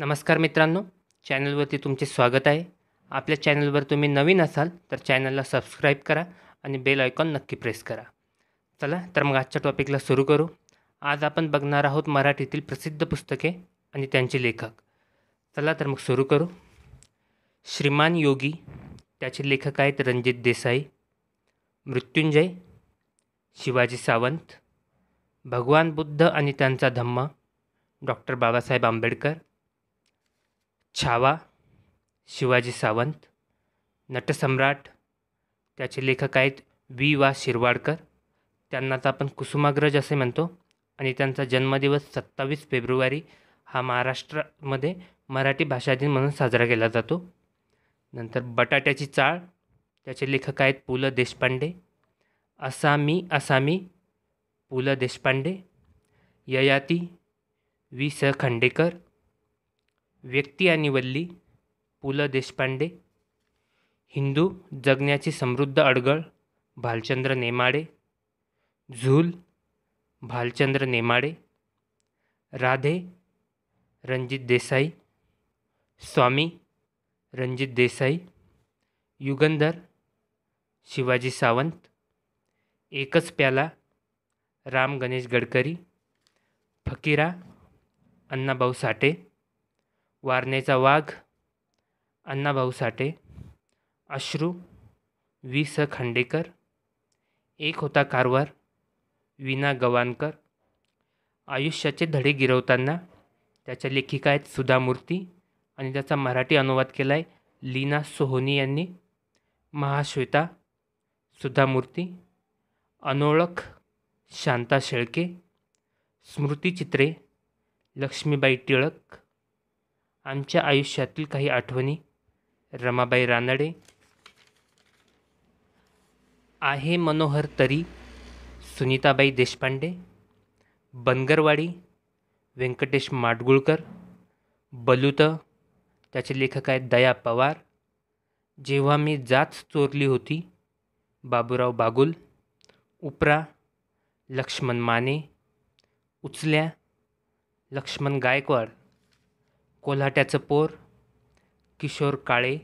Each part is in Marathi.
नमस्कार मित्रांनो चॅनलवरती तुमचे स्वागत आहे आपल्या चॅनलवर तुम्ही नवीन असाल तर चॅनलला सबस्क्राईब करा आणि बेल आयकॉन नक्की प्रेस करा चला तर मग आजच्या टॉपिकला सुरू करू आज आपण बघणार आहोत मराठीतील प्रसिद्ध पुस्तके आणि त्यांचे लेखक चला तर मग सुरू करू श्रीमान योगी त्याचे लेखक आहेत रणजित देसाई मृत्युंजय शिवाजी सावंत भगवान बुद्ध आणि त्यांचा धम्मा डॉक्टर बाबासाहेब आंबेडकर छावा शिवाजी सावंत नटसम्राट त्याचे लेखक आहेत वी वा शिरवाडकर त्यांनाच आपण कुसुमाग्रज असे म्हणतो आणि त्यांचा जन्मदिवस सत्तावीस फेब्रुवारी हा महाराष्ट्रामध्ये मराठी भाषा दिन म्हणून साजरा केला जातो नंतर बटाट्याची चाळ त्याचे लेखक आहेत पु ल देशपांडे असामी असामी पु ल देशपांडे ययाती वी स खांडेकर व्यक्ती आणि वल्ली पु ल देशपांडे हिंदू जगण्याची समृद्ध अडगळ भालचंद्र नेमाडे झूल भालचंद्र नेमाडे राधे रणजित देसाई स्वामी रणजित देसाई युगंधर शिवाजी सावंत एकच प्याला राम गणेश गडकरी फकीरा अण्णाभाऊ साठे वारणेचा वाघ अण्णाभाऊ साठे अश्रू वी स खांडेकर एक होता कारवार विना गवानकर आयुष्याचे धडे गिरवताना त्याच्या लेखिका आहेत सुधा मूर्ती आणि त्याचा मराठी अनुवाद केला आहे लीना सोहोनी यांनी महाश्वेता सुधा मूर्ती अनोळख शांता शेळके स्मृती चित्रे लक्ष्मीबाई टिळक आमच्या आयुष्यातील काही आठवणी रमाबाई रानडे आहे मनोहर तरी सुनीताबाई देशपांडे बनगरवाडी व्यंकटेश माडगुळकर बलुत त्याचे लेखक आहेत दया पवार जेव्हा मी जात चोरली होती बाबूराव बागुल उपरा लक्ष्मण माने उचल्या लक्ष्मण गायकवाड कोल्हाट्याचं पोर किशोर काळे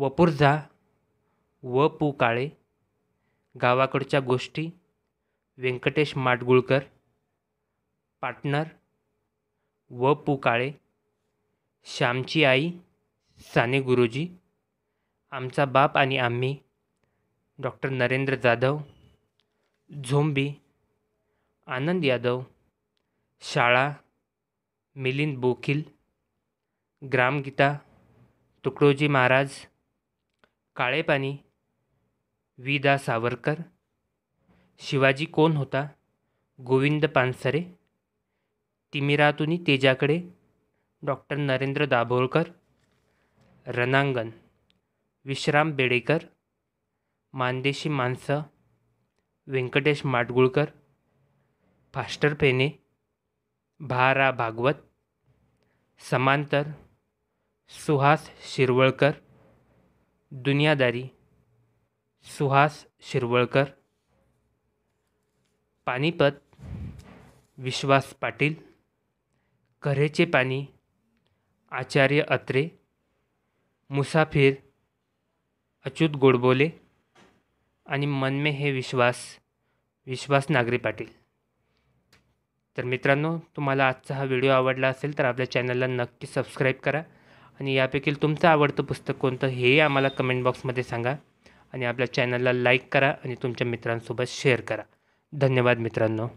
वपुर्झा व पू काळे गावाकडच्या गोष्टी व्यंकटेश माडगुळकर पार्टनर व पू काळे श्यामची आई साने गुरुजी आमचा बाप आणि आम्ही डॉक्टर नरेंद्र जाधव झोंबी आनंद यादव शाळा मिलिंद बोखिल ग्रामगीता तुकडोजी महाराज काळेपानी विदा सावरकर शिवाजी कोण होता गोविंद पानसरे तिमिरातुनी तेजाकडे डॉक्टर नरेंद्र दाभोळकर रनांगन, विश्राम बेडेकर मानदेशी माणसं व्यंकटेश माडगुळकर फास्टर पेने, भारा भागवत समांतर सुहास शिरवळकर दुनियादारी सुहास शिरवळकर पानिपत विश्वास पाटील घरेचे पाणी आचार्य अत्रे मुसाफिर अच्युत गोडबोले आणि मनमे हे विश्वास विश्वास नागरी पाटील तर मित्रांनो तुम्हाला आजचा हा व्हिडिओ आवडला असेल तर आपल्या चॅनलला नक्की सबस्क्राईब करा आणि यापैकी तुमचं आवडतं पुस्तक कोणतं हे आम्हाला कमेंट बॉक्समध्ये सांगा आणि आपल्या चॅनलला लाईक करा आणि तुमच्या मित्रांसोबत शेअर करा धन्यवाद मित्रांनो